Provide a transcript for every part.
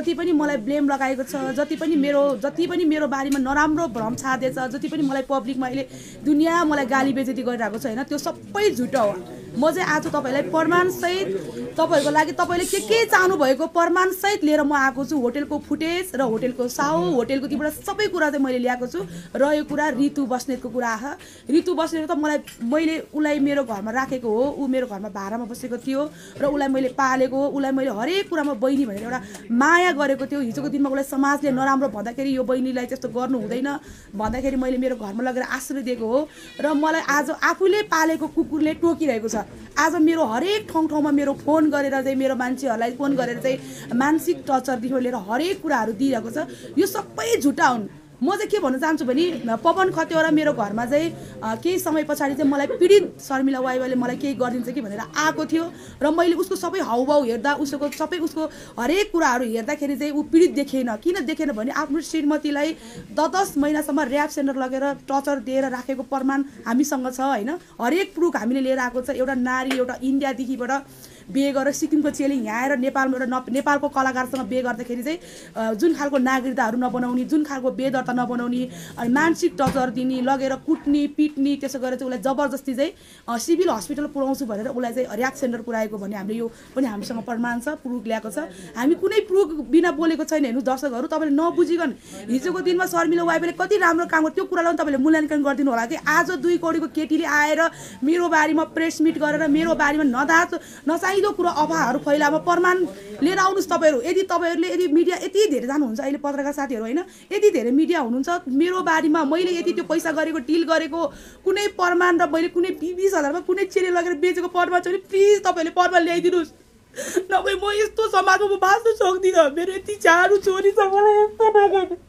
जति पनि मलाई ब्लेम लगाएको छ जति पनि मेरो जति पनि मेरो बारेमा नराम्रो भ्रम छादेछ जति पनि मलाई पब्लिकमा अहिले दुनियाँ मलाई गाली बेज़ेती गरिरहेको छ होइन त्यो सबै झुटो हो म चाहिँ आज तपाईँलाई प्रमाणसहित तपाईँहरूको लागि तपाईँले के के चाहनु भएको प्रमाणसहित लिएर म आएको छु होटेलको फुटेज र होटेलको साउ होटेलको तिमीबाट सबै कुरा चाहिँ मैले ल्याएको छु र यो कुरा ऋतु बस्नेतको कुरा आह ऋतु बस्नेत त मलाई मैले उसलाई मेरो घरमा राखेको हो ऊ मेरो घरमा भाडामा बसेको थियो र उसलाई मैले पालेको हो उसलाई मैले हरेक कुरामा बहिनी भनेर एउटा माया गरेको थियो हिजोको दिनमा उसलाई समाजले नराम्रो भन्दाखेरि यो बहिनीलाई त्यस्तो गर्नु हुँदैन भन्दाखेरि मैले मेरो घरमा लगेर आश्रय दिएको हो र मलाई आज आफूले पालेको कुकुरले टोकिरहेको छ आज मेरो हरेक ठाउँ ठाउँमा मेरो फोन गरेर चाहिँ मेरो मान्छेहरूलाई फोन गरेर चाहिँ मानसिक टर्चरदेखि लिएर हरेक कुराहरू दिइरहेको छ यो सबै झुटा हुन् म चाहिँ के भन्न चाहन्छु भने पवन खतेवरा मेरो घरमा चाहिँ केही समय पछाडि चाहिँ मलाई पीडित शर्मिला वाइवाले मलाई केही गरिदिन्छ कि भनेर आएको थियो र मैले उसको सबै हाउभाउ हेर्दा उसको सबै उसको हरेक कुराहरू हेर्दाखेरि चाहिँ ऊ पीडित देखेन किन देखेन भने आफ्नो श्रीमतीलाई दस दस महिनासम्म ऱ्याप सेन्टर लगेर टर्चर दिएर राखेको प्रमाण हामीसँग छ होइन हरेक प्रुफ हामीले लिएर आएको छ एउटा नारी एउटा इन्डियादेखिबाट बिहे गरेर सिक्किमको चेली यहाँ आएर नेपालमा एउटा नेपालको कलाकारसँग बिहे गर्दाखेरि चाहिँ जुन खालको नागरिकताहरू नबनाउने जुन खालको बेदर्ता नबनाउने अनि मानसिक टचर दिने लगेर कुट्ने पिट्ने त्यसो गरेर चाहिँ उसलाई जबरजस्ती चाहिँ सिभिल हस्पिटल पुऱ्याउँछु भनेर उसलाई चाहिँ ऱ्याक सेन्टर पुऱ्याएको भन्ने हामीले यो पनि हामीसँग प्रमाण छ प्रुफ ल्याएको छ हामी कुनै प्रुफ बिना बोलेको छैन हेर्नु दर्शकहरू तपाईँले नबुझिकन हिजोको दिनमा शर्मिला वाइफले कति राम्रो काम गर्यो त्यो कुरालाई पनि तपाईँले मूल्याङ्कन गरिदिनु होला कि आज दुई कोडीको केटीले आएर मेरो बारीमा प्रेस मिट गरेर मेरो बारीमा नदा नचाहि चाहिँदो कुरा अभावहरू फैलामा प्रमाण लिएर आउनुहोस् तपाईँहरू यदि तपाईँहरूले यदि मिडिया यति धेरै जानुहुन्छ अहिले पत्रकार साथीहरू होइन यति धेरै मिडिया हुनुहुन्छ मेरो बारेमा मैले यति त्यो पैसा गरेको डिल गरेको कुनै प्रमाण र मैले कुनै बिस हजारमा कुनै चेले लगेर बेचेको प्रमाण छ भने प्लिज तपाईँहरूले प्रमाण ल्याइदिनुहोस् नभए म यस्तो समाजमा म बाँच्नु सक्दिनँ मेरो यति चारो छोरी छ मलाई यस्तो नगर्नु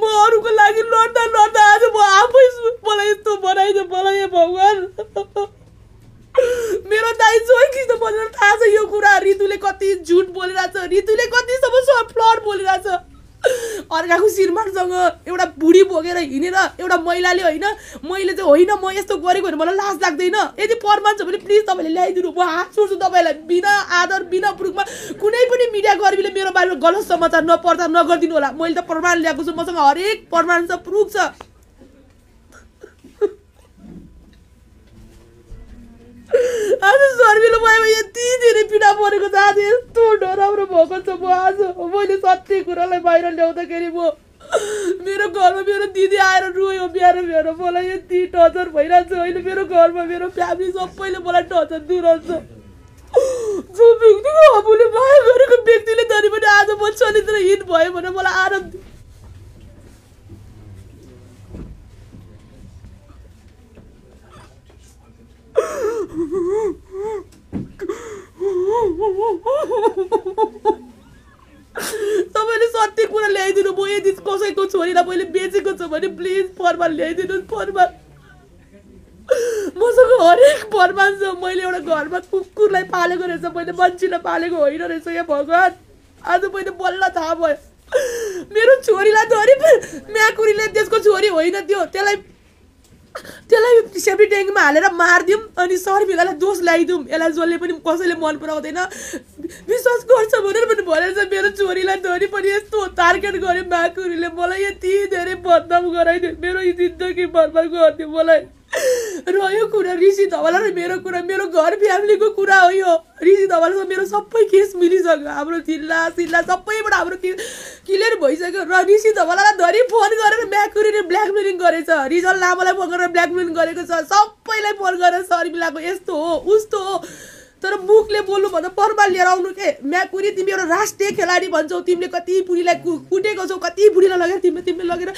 म अरूको लागि लड्दा लड्दा छ फ्लड छ अर्काको श्रीमानसँग एउटा बुढी बोकेर हिँडेर एउटा महिलाले होइन मैले चाहिँ होइन म यस्तो गरेको भने मलाई लाज लाग्दैन यदि प्रमाण छ भने प्लिज तपाईँले ल्याइदिनु म हात छोड्छु तपाईँलाई बिना आदर बिना प्रुफमा कुनै पनि मिडियाकर्मीले मेरो बारेमा गलत समाचार नपर्दा नगरिदिनु होला मैले त प्रमाण ल्याएको छु मसँग हरेक प्रमाण छ प्रुफ छ यसरी पीडा परेको जाँच यस्तो नराम्रो भएको छ म आज मैले सत्य कुरालाई बाहिर ल्याउँदाखेरि म मेरो घरमा मेरो दिदी आएर रोयो बिहान मेरो मलाई यति टचर भइरहेको अहिले मेरो घरमा मेरो फ्यामिली सबैले मलाई टचर दिइरहेछ जो व्यक्तिको माया गरेको व्यक्तिले तरी पनि आज म चलित्र हिट भयो भने मलाई आनन्द कसैको छोरीलाई मैले बेचेको छु भने प्लिज फरमान ल्याइदिनुहोस् फरमान मसँग हरेक फरमान छ मैले एउटा घरमा कुकुरलाई पालेको रहेछ मैले मान्छेलाई पालेको होइन रहेछ या भगवान् आज मैले बल्ल थाहा भयो मेरो छोरीलाई अरे म्याकुरीले त्यसको छोरी होइन त्यो त्यसलाई त्यसलाई सेफ्टी ट्याङ्कमा हालेर मारिदिउँ अनि भेलालाई दोष लगाइदिउँ यसलाई जसले पनि कसैले मन पराउँदैन विश्वास गर्छ भनेर पनि भनेर चाहिँ मेरो छोरीलाई धरी पनि यस्तो टार्गेट गऱ्यो बाकुरीले मलाई यति धेरै बदनाम गराइदियो मेरो जिन्दगी बर्बाद गरिदियो मलाई र यो कुरा ऋषि धवला र मेरो कुरा मेरो घर फ्यामिलीको कुरा हो यो रिजी तपाईँलाई मेरो सबै केस मिलिसक्यो हाम्रो चिल्ला सिल्ला सबैबाट हाम्रो क्लियर भइसक्यो र ऋषि धवालालाई धरी फोन गरेर ब्याकुरीले ब्ल्याकमेलिङ गरेछ रिजल लामालाई फोन गरेर ब्ल्याकमेलिङ गरेको छ सबैलाई फोन गरेर सर मिलाएको यस्तो हो उस्तो हो तर मुखले बोल्नु भन्दा पर्मा लिएर आउनु के म्याकुरी तिमी एउटा राष्ट्रिय खेलाडी भन्छौ तिमीले कति बुढीलाई कुटेको छौ कति बुढीलाई लगेर तिमीले तिमीले लगेर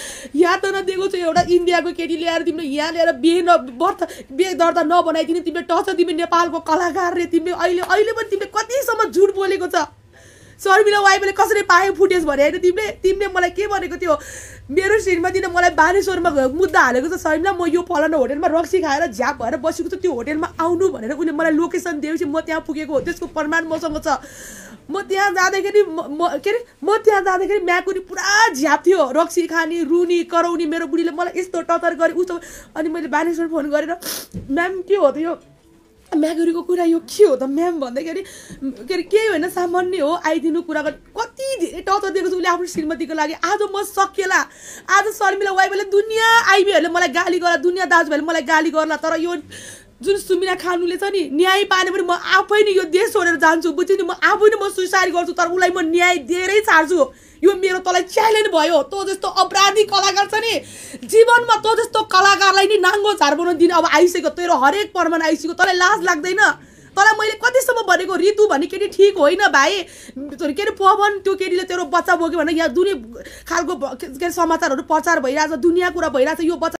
यातना दिएको छौ एउटा इन्डियाको केटी ल्याएर तिमीले यहाँ ल्याएर बिहे न बर्थ बिहे दर्ता नबनाइदिने तिमीले टच तिमी नेपालको कलाकार रे तिमीले अहिले अहिले पनि तिमीले कतिसम्म झुट बोलेको छ शर्मिला वाइफले कसरी पाए फुटेज भने होइन तिमीले तिमीले मलाई के भनेको थियो मेरो सिटमा दिन मलाई बानेश्वरमा मुद्दा हालेको छ शर्मिला म यो फलाना होटेलमा रक्सी खाएर झ्याप भएर बसेको छु त्यो होटेलमा आउनु भनेर उसले मलाई लोकेसन दिएपछि म त्यहाँ पुगेको हो त्यसको प्रमाण मसँग छ म त्यहाँ जाँदाखेरि म के अरे म त्यहाँ जाँदाखेरि म्याकुरी पुरा झ्याप थियो रक्सी खाने रुनी कराउने मेरो बुढीले मलाई यस्तो टतर गरेँ उस्तो अनि मैले बानेश्वर फोन गरेर म्याम के हो त यो म्यागोरीको कुरा यो के हो त म्याम भन्दाखेरि के अरे केही होइन सामान्य हो आइदिनु कुरा कति धेरै टचर दिएको छु उसले आफ्नो श्रीमतीको लागि आज म सकेला आज शर्मिला वाइफले दुनियाँ आइबीहरूले मलाई गाली गर्ला दुनियाँ दाजुभाइले मलाई गाली गर्ला तर यो जुन सुमिना खानुले छ नि न्याय पाएन भने म आफै नै यो देश छोडेर जान्छु बुझ्यो नि म आफै नै म सुसाइड गर्छु तर उसलाई म न्याय दिएरै छाड्छु यो मेरो तँलाई च्यालेन्ज भयो तँ जस्तो अपराधी कलाकार छ नि जीवनमा तँ जस्तो कलाकारलाई नि नाङ्गो झार बनाउनु दिन अब आइसक्यो तेरो हरेक पर्मन आइसक्यो तँलाई लाज लाग्दैन तँलाई मैले कतिसम्म भनेको ऋतु भने केटी ठिक होइन भाइ के अरे पवन त्यो केटीले तेरो बच्चा बोक्यो भने यहाँ दुनियाँ खालको के अरे समाचारहरू प्रचार भइरहेछ दुनियाँ कुरा भइरहेछ यो बच्चा